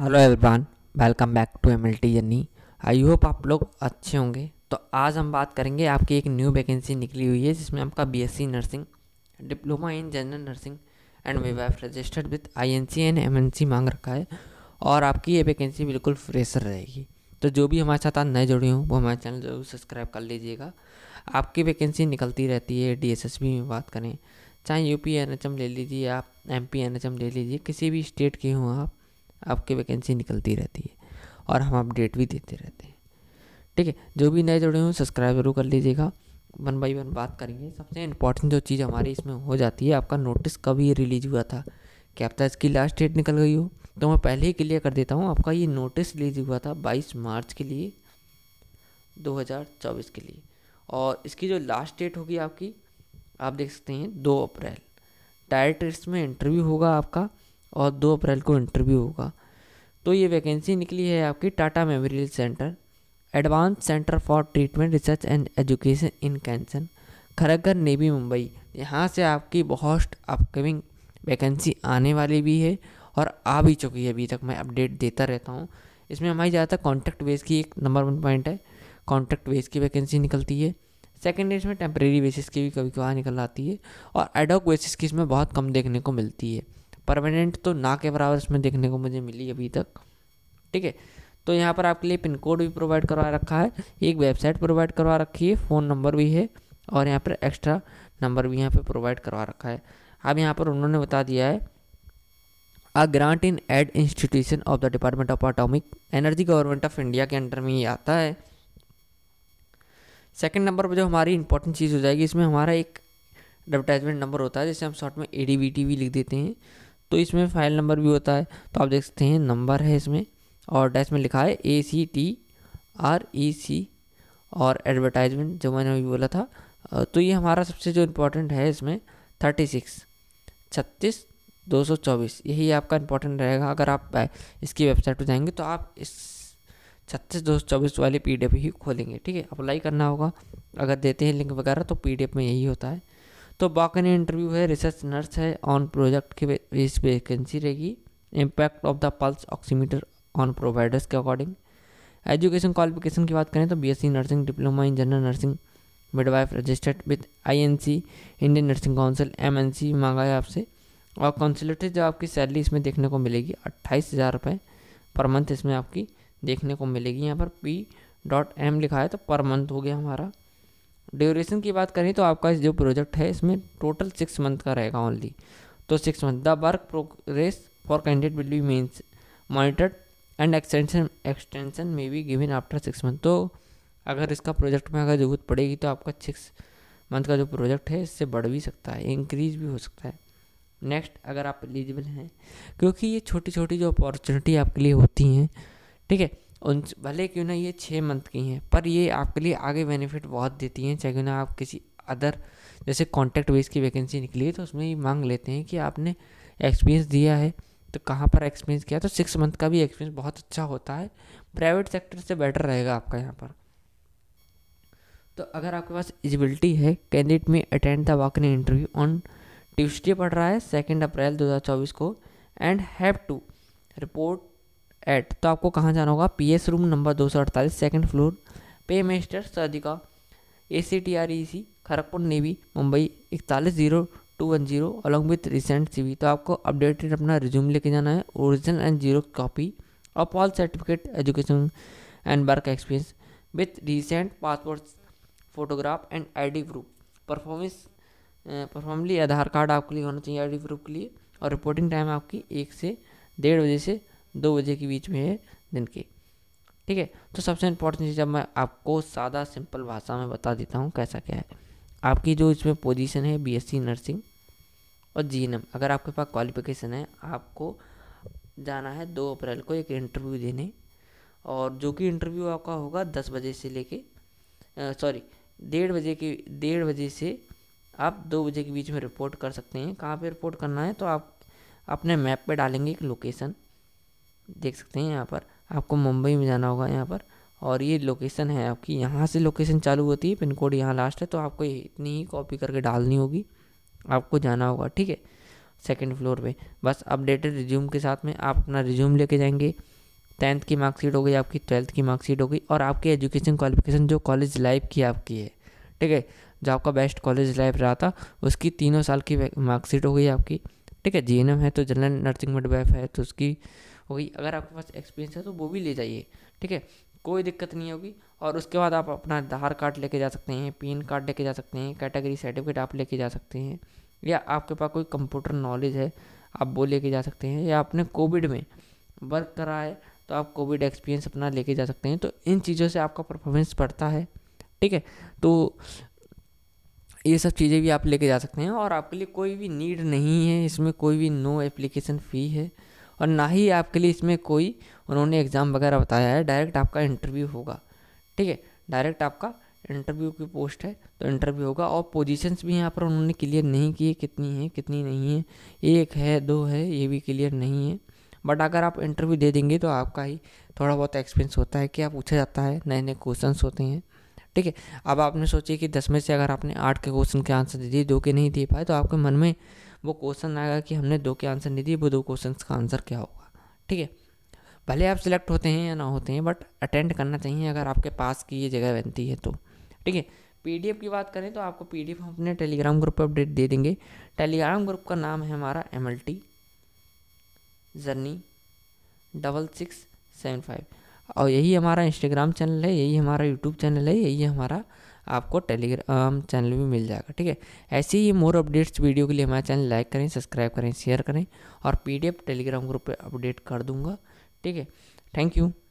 hello everyone welcome back to M L T journey I hope आप लोग अच्छे होंगे तो आज हम बात करेंगे आपकी एक न्यू वैकेंसी निकली हुई है जिसमें आपका BSc nursing diploma in general nursing and वी वैफ registered with INC and MNC मांग रखा है और आपकी ये वैकेंसी बिल्कुल फ्रेशर रहेगी तो जो भी हमारे साथ नए जुड़े हों वो हमारे चैनल जरूर सब्सक्राइब कर लीजिएगा आपकी वैकेंसी निकलती रहती है डी में बात करें चाहे यू पी ले लीजिए आप एम पी ले लीजिए किसी भी स्टेट के हों आप आपकी वैकेंसी निकलती रहती है और हम अपडेट भी देते रहते हैं ठीक है जो भी नए जुड़े हों सब्सक्राइब जरूर कर लीजिएगा वन बाई वन बात करेंगे सबसे इंपॉर्टेंट जो चीज़ हमारी इसमें हो जाती है आपका नोटिस कब ये रिलीज हुआ था क्या आपका इसकी लास्ट डेट निकल गई हो तो मैं पहले ही क्लियर कर देता हूँ आपका ये नोटिस रिलीज हुआ था 22 मार्च के लिए 2024 के लिए और इसकी जो लास्ट डेट होगी आपकी आप देख सकते हैं दो अप्रैल डायरेक्ट में इंटरव्यू होगा आपका और दो अप्रैल को इंटरव्यू होगा तो ये वैकेंसी निकली है आपकी Tata memorial centre advance centre for treatment research and education in cancer Kharghar Navi Mumbai यहाँ से आपकी बहुत अपकमिंग वैकेंसी आने वाली भी है और आ भी चुकी है अभी तक मैं अपडेट देता रहता हूँ इसमें हमारी ज़्यादातर कॉन्ट्रैक्ट बेस की एक नंबर वन पॉइंट है कॉन्ट्रैक्ट बेस की वैकेंसी निकलती है सेकेंड इसमें टेम्प्रेरी बेसिस की भी कभी कभार निकल आती है और एडोक बेसिस की इसमें बहुत कम देखने को मिलती है परमानेंट तो ना के बराबर इसमें देखने को मुझे मिली अभी तक ठीक है तो यहाँ पर आपके लिए पिन कोड भी प्रोवाइड करवा रखा है एक वेबसाइट प्रोवाइड करवा रखी है फ़ोन नंबर भी है और यहाँ पर एक्स्ट्रा नंबर भी यहाँ पर प्रोवाइड करवा रखा है अब यहाँ पर उन्होंने बता दिया है a grant in aid institution of the department of atomic energy government of India के अंडर में ये आता है सेकेंड नंबर पर जो हमारी इंपॉर्टेंट चीज़ हो जाएगी इसमें हमारा एक एडवर्टाइजमेंट नंबर होता है जिसे हम शॉर्ट में ए डी बी टी भी लिख देते हैं तो इसमें फाइल नंबर भी होता है तो आप देख सकते हैं नंबर है इसमें और डैश में लिखा है ए सी टी आर ई सी और एडवर्टाइजमेंट जो मैंने अभी बोला था तो ये हमारा सबसे जो इम्पोर्टेंट है इसमें थर्टी सिक्स छत्तीस दो सौ चौबीस यही आपका इम्पोर्टेंट रहेगा अगर आप इसकी वेबसाइट पर जाएंगे तो आप इस छत्तीस दो सौ चौबीस वाले पी ही खोलेंगे ठीक है अप्लाई करना होगा अगर देते हैं लिंक वगैरह तो पी में यही होता है तो बाकी इंटरव्यू है रिसर्च नर्स है ऑन प्रोजेक्ट की बेस वेकेंसी वैकेंसी रहेगी impact of the pulse oximeter on providers के अकॉर्डिंग एजुकेशन क्वालिफिकेशन की बात करें तो BSc nursing diploma in general nursing midwife registered with INC Indian nursing council MNC मांगा है आपसे और कॉन्सुलेटरी जो आपकी सैलरी इसमें देखने को मिलेगी अट्ठाईस हज़ार रुपये पर मंथ इसमें आपकी देखने को मिलेगी यहाँ पर पी डॉट एम लिखा है तो पर मंथ हो गया हमारा ड्यूरेशन की बात करें तो आपका जो प्रोजेक्ट है इसमें टोटल सिक्स मंथ का रहेगा ओनली तो six month the work progress for candidate will be means monitored and extension extension may be given after six month तो अगर इसका प्रोजेक्ट में अगर जरूरत पड़ेगी तो आपका सिक्स मंथ का जो प्रोजेक्ट है इससे बढ़ भी सकता है इंक्रीज भी हो सकता है नेक्स्ट अगर आप एलिजिबल हैं क्योंकि ये छोटी छोटी जो अपॉर्चुनिटी आपके लिए होती हैं ठीक है उन भले क्यों ना ये छः मंथ की हैं पर ये आपके लिए आगे बेनिफिट बहुत देती हैं चाहे क्यों ना आप किसी अदर जैसे कॉन्टैक्ट बेस की वैकेंसी निकली है तो उसमें ये मांग लेते हैं कि आपने एक्सपीरियंस दिया है तो कहाँ पर एक्सपीरियंस किया तो सिक्स मंथ का भी एक्सपीरियंस बहुत अच्छा होता है प्राइवेट सेक्टर से बेटर रहेगा आपका यहाँ पर तो अगर आपके पास एलिजिबिलिटी है candidate may attend the walk in interview on Tuesday पढ़ रहा है सेकेंड अप्रैल चौबीस को and have to report at तो आपको कहाँ जाना होगा पी एस रूम नंबर दो सौ अड़तालीस सेकेंड फ्लोर पे मेस्टर सदिका A C T R E C खड़गपुर नेवी मुंबई इकतालीस zero two one zero along with recent C V तो आपको अपडेटेड अपना रिज्यूम लेके जाना है original and zero copy of all certificate education and work experience with recent passport photograph and I D proof performance preferably Aadhaar card आपके लिए होना चाहिए आई डी प्रूफ के लिए और रिपोर्टिंग टाइम आपकी एक से डेढ़ बजे से दो बजे के बीच में है दिन के ठीक है तो सबसे इम्पोर्टेंट चीज़ अब मैं आपको सादा सिंपल भाषा में बता देता हूँ कैसा क्या है आपकी जो इसमें पोजीशन है बीएससी नर्सिंग और जी अगर आपके पास क्वालिफिकेशन है आपको जाना है दो अप्रैल को एक इंटरव्यू देने और जो कि इंटरव्यू आपका होगा दस बजे से लेके सॉरी डेढ़ बजे के डेढ़ बजे से आप दो बजे के बीच में रिपोर्ट कर सकते हैं कहाँ पे रिपोर्ट करना है तो आप अपने मैप पे डालेंगे एक लोकेशन देख सकते हैं यहाँ पर आपको मुंबई में जाना होगा यहाँ पर और ये लोकेशन है आपकी यहाँ से लोकेशन चालू होती है पिन कोड यहाँ लास्ट है तो आपको इतनी ही कॉपी करके डालनी होगी आपको जाना होगा ठीक है सेकेंड फ्लोर पे बस अपडेटेड रिज्यूम के साथ में आप अपना रिज्यूम लेके जाएंगे टेंथ की मार्कशीट हो गई आपकी ट्वेल्थ की मार्कशीट हो गई और आपकी एजुकेशन क्वालिफिकेशन जो कॉलेज लाइफ की आपकी है ठीक है जो आपका बेस्ट कॉलेज लाइफ रहा था उसकी तीनों साल की मार्कशीट हो गई आपकी ठीक है जी है तो जनरल नर्सिंग मिडवाइफ है तो उसकी हो गई अगर आपके पास एक्सपीरियंस है तो वो भी ले जाइए ठीक है कोई दिक्कत नहीं होगी और उसके बाद आप अपना आधार कार्ड लेके जा सकते हैं पिन कार्ड लेके जा सकते हैं कैटेगरी सर्टिफिकेट आप लेके जा सकते हैं या आपके पास कोई कंप्यूटर नॉलेज है आप वो लेके जा सकते हैं या आपने कोविड में वर्क करा है तो आप कोविड एक्सपीरियंस अपना लेके जा सकते हैं तो इन चीज़ों से आपका परफॉर्मेंस बढ़ता है ठीक है तो ये सब चीज़ें भी आप लेके जा सकते हैं और आपके लिए कोई भी नीड नहीं है इसमें कोई भी नो एप्लीकेशन फ़ी है और ना ही आपके लिए इसमें कोई उन्होंने एग्ज़ाम वगैरह बताया है डायरेक्ट आपका इंटरव्यू होगा ठीक है डायरेक्ट आपका इंटरव्यू की पोस्ट है तो इंटरव्यू होगा और पोजीशंस भी यहाँ पर उन्होंने क्लियर नहीं किए कितनी है कितनी नहीं है एक है दो है ये भी क्लियर नहीं है बट अगर आप इंटरव्यू दे देंगे तो आपका ही थोड़ा बहुत एक्सपीरियंस होता है कि आप पूछा जाता है नए नए क्वेश्चन होते हैं ठीक है अब आपने सोचिए कि दस में से अगर आपने आठ के क्वेश्चन के आंसर दे दिए दो के नहीं दे पाए तो आपके मन में वो क्वेश्चन आएगा कि हमने दो के आंसर नहीं दिए वो दो क्वेश्चन का आंसर क्या होगा ठीक है भले आप सिलेक्ट होते हैं या ना होते हैं बट अटेंड करना चाहिए अगर आपके पास की ये जगह बनती है तो ठीक है पी की बात करें तो आपको पी हम अपने टेलीग्राम ग्रुप पर अपडेट दे देंगे टेलीग्राम ग्रुप का नाम है हमारा M L T journey double six seven five और यही हमारा इंस्टाग्राम चैनल है यही हमारा यूट्यूब चैनल है यही हमारा आपको टेलीग्राम चैनल भी मिल जाएगा ठीक है ऐसे ही मोर अपडेट्स वीडियो के लिए हमारे चैनल लाइक करें सब्सक्राइब करें शेयर करें और पीडीएफ टेलीग्राम ग्रुप पर अपडेट कर दूंगा ठीक है थैंक यू